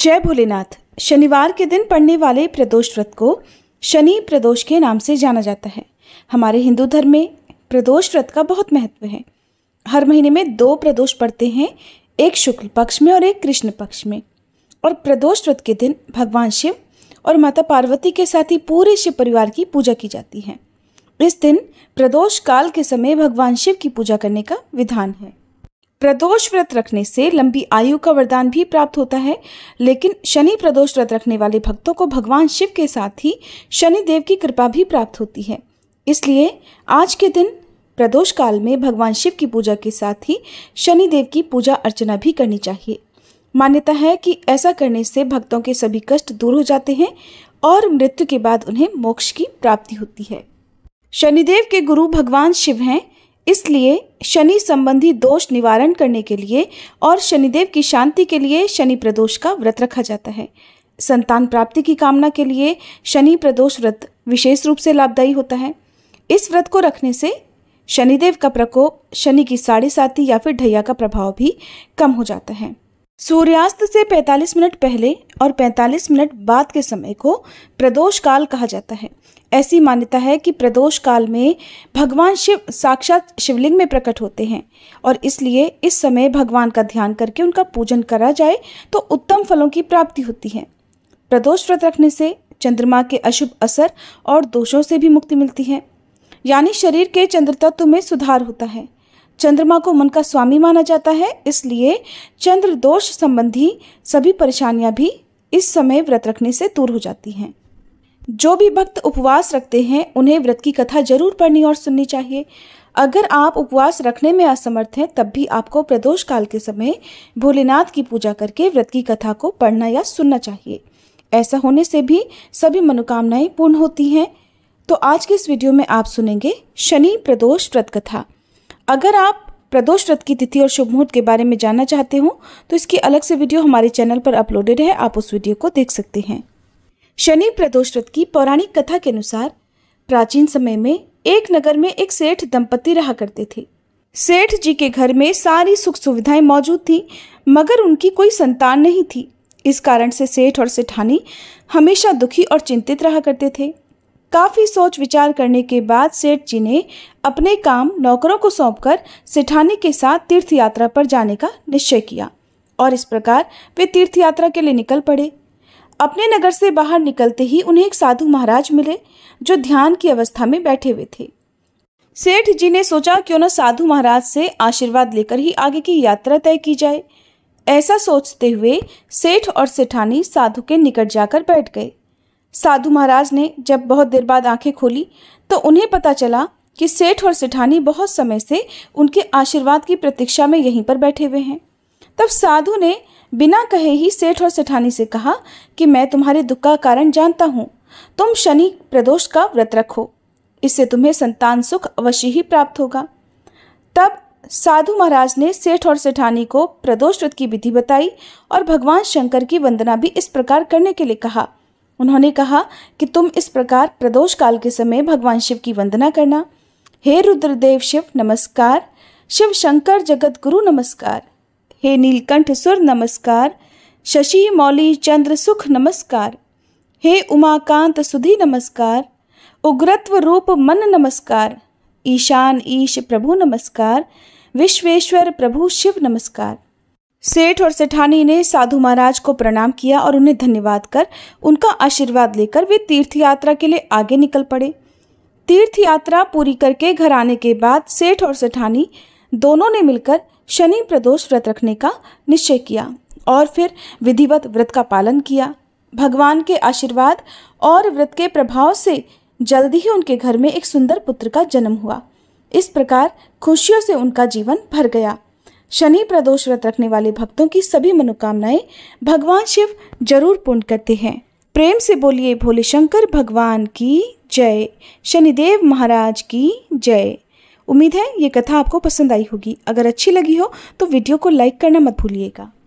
जय भोलेनाथ शनिवार के दिन पड़ने वाले प्रदोष व्रत को शनि प्रदोष के नाम से जाना जाता है हमारे हिंदू धर्म में प्रदोष व्रत का बहुत महत्व है हर महीने में दो प्रदोष पड़ते हैं एक शुक्ल पक्ष में और एक कृष्ण पक्ष में और प्रदोष व्रत के दिन भगवान शिव और माता पार्वती के साथ ही पूरे शिव परिवार की पूजा की जाती है इस दिन प्रदोष काल के समय भगवान शिव की पूजा करने का विधान है प्रदोष व्रत रखने से लंबी आयु का वरदान भी प्राप्त होता है लेकिन शनि प्रदोष व्रत रखने वाले भक्तों को भगवान शिव के साथ ही शनि देव की कृपा भी प्राप्त होती है इसलिए आज के दिन प्रदोष काल में भगवान शिव की पूजा के साथ ही शनि देव की पूजा अर्चना भी करनी चाहिए मान्यता है कि ऐसा करने से भक्तों के सभी कष्ट दूर हो जाते हैं और मृत्यु के बाद उन्हें मोक्ष की प्राप्ति होती है शनिदेव के गुरु भगवान शिव हैं इसलिए शनि संबंधी दोष निवारण करने के लिए और शनिदेव की शांति के लिए शनि प्रदोष का व्रत रखा जाता है संतान प्राप्ति की कामना के लिए शनि प्रदोष व्रत विशेष रूप से लाभदायी होता है इस व्रत को रखने से शनिदेव का प्रकोप शनि की साढ़े साथी या फिर ढैया का प्रभाव भी कम हो जाता है सूर्यास्त से 45 मिनट पहले और 45 मिनट बाद के समय को प्रदोष काल कहा जाता है ऐसी मान्यता है कि प्रदोष काल में भगवान शिव साक्षात शिवलिंग में प्रकट होते हैं और इसलिए इस समय भगवान का ध्यान करके उनका पूजन करा जाए तो उत्तम फलों की प्राप्ति होती है प्रदोष व्रत रखने से चंद्रमा के अशुभ असर और दोषों से भी मुक्ति मिलती है यानी शरीर के चंद्र तत्व में सुधार होता है चंद्रमा को मन का स्वामी माना जाता है इसलिए चंद्र दोष संबंधी सभी परेशानियां भी इस समय व्रत रखने से दूर हो जाती हैं जो भी भक्त उपवास रखते हैं उन्हें व्रत की कथा जरूर पढ़नी और सुननी चाहिए अगर आप उपवास रखने में असमर्थ हैं तब भी आपको प्रदोष काल के समय भोलेनाथ की पूजा करके व्रत की कथा को पढ़ना या सुनना चाहिए ऐसा होने से भी सभी मनोकामनाएं पूर्ण होती हैं तो आज के इस वीडियो में आप सुनेंगे शनि प्रदोष व्रत कथा अगर आप प्रदोष व्रत की तिथि और शुभ मुहूर्त के बारे में जानना चाहते हो तो इसकी अलग से वीडियो हमारे चैनल पर अपलोडेड है आप उस वीडियो को देख सकते हैं शनि प्रदोष व्रत की पौराणिक कथा के अनुसार प्राचीन समय में एक नगर में एक सेठ दंपति रहा करते थे सेठ जी के घर में सारी सुख सुविधाएं मौजूद थी मगर उनकी कोई संतान नहीं थी इस कारण से सेठ और सेठानी हमेशा दुखी और चिंतित रहा करते थे काफ़ी सोच विचार करने के बाद सेठ जी ने अपने काम नौकरों को सौंपकर सेठानी के साथ तीर्थ यात्रा पर जाने का निश्चय किया और इस प्रकार वे तीर्थ यात्रा के लिए निकल पड़े अपने नगर से बाहर निकलते ही उन्हें एक साधु महाराज मिले जो ध्यान की अवस्था में बैठे हुए थे सेठ जी ने सोचा क्यों न साधु महाराज से आशीर्वाद लेकर ही आगे की यात्रा तय की जाए ऐसा सोचते हुए सेठ और सेठानी साधु के निकट जाकर बैठ गए साधु महाराज ने जब बहुत देर बाद आंखें खोली तो उन्हें पता चला कि सेठ और सेठानी बहुत समय से उनके आशीर्वाद की प्रतीक्षा में यहीं पर बैठे हुए हैं तब साधु ने बिना कहे ही सेठ और सेठानी से कहा कि मैं तुम्हारे दुख का कारण जानता हूँ तुम शनि प्रदोष का व्रत रखो इससे तुम्हें संतान सुख अवश्य ही प्राप्त होगा तब साधु महाराज ने सेठ और सेठानी को प्रदोष व्रत की विधि बताई और भगवान शंकर की वंदना भी इस प्रकार करने के लिए कहा उन्होंने कहा कि तुम इस प्रकार प्रदोष काल के समय भगवान शिव की वंदना करना हे रुद्रदेव शिव नमस्कार शिव शंकर जगत गुरु नमस्कार हे नीलकंठ सुर नमस्कार शशि मौली चंद्र सुख नमस्कार हे उमाकांत सुधि नमस्कार उग्रत्व रूप मन नमस्कार ईशान ईश प्रभु नमस्कार विश्वेश्वर प्रभु शिव नमस्कार सेठ और सेठानी ने साधु महाराज को प्रणाम किया और उन्हें धन्यवाद कर उनका आशीर्वाद लेकर वे तीर्थ यात्रा के लिए आगे निकल पड़े तीर्थ यात्रा पूरी करके घर आने के बाद सेठ और सेठानी दोनों ने मिलकर शनि प्रदोष व्रत रखने का निश्चय किया और फिर विधिवत व्रत का पालन किया भगवान के आशीर्वाद और व्रत के प्रभाव से जल्दी ही उनके घर में एक सुंदर पुत्र का जन्म हुआ इस प्रकार खुशियों से उनका जीवन भर गया शनि प्रदोष व्रत रखने वाले भक्तों की सभी मनोकामनाएं भगवान शिव जरूर पूर्ण करते हैं प्रेम से बोलिए भोले शंकर भगवान की जय शनिदेव महाराज की जय उम्मीद है ये कथा आपको पसंद आई होगी अगर अच्छी लगी हो तो वीडियो को लाइक करना मत भूलिएगा